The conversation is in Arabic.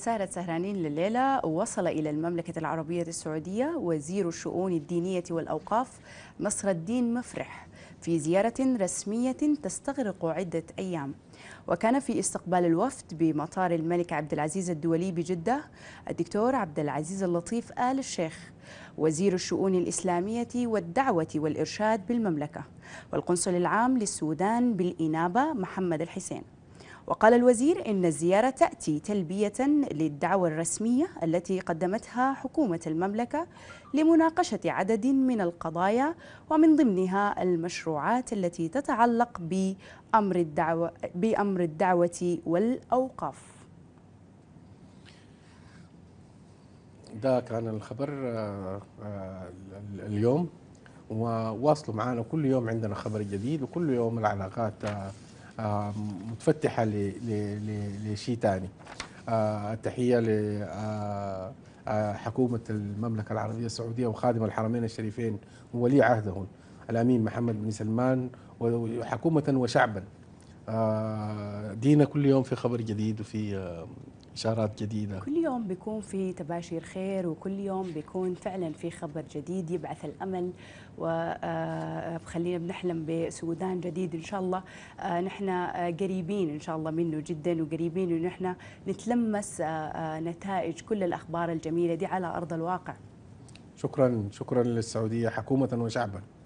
سهرة سهرانين لليلة وصل إلى المملكة العربية السعودية وزير الشؤون الدينية والأوقاف نصر الدين مفرح في زيارة رسمية تستغرق عدة أيام وكان في استقبال الوفد بمطار الملك عبد العزيز الدولي بجدة الدكتور عبد العزيز اللطيف آل الشيخ وزير الشؤون الإسلامية والدعوة والإرشاد بالمملكة والقنصل العام للسودان بالإنابة محمد الحسين وقال الوزير إن الزيارة تأتي تلبية للدعوة الرسمية التي قدمتها حكومة المملكة لمناقشة عدد من القضايا ومن ضمنها المشروعات التي تتعلق بأمر الدعوة, بأمر الدعوة والأوقاف ده كان الخبر آه، آه، اليوم وواصلوا معنا كل يوم عندنا خبر جديد وكل يوم العلاقات آه، متفتحه لشيء ثاني آه، التحيه لحكومه آه، آه، المملكه العربيه السعوديه وخادم الحرمين الشريفين وولي عهدهم الامين محمد بن سلمان وحكومه وشعبا دينا كل يوم في خبر جديد وفي اشارات جديده كل يوم بيكون في تباشير خير وكل يوم بيكون فعلا في خبر جديد يبعث الامل و وخلينا بنحلم بسودان جديد ان شاء الله آه، نحن آه، قريبين ان شاء الله منه جدا وقريبين ان احنا نتلمس آه، نتائج كل الاخبار الجميله دي على ارض الواقع شكرا شكرا للسعوديه حكومه وشعبا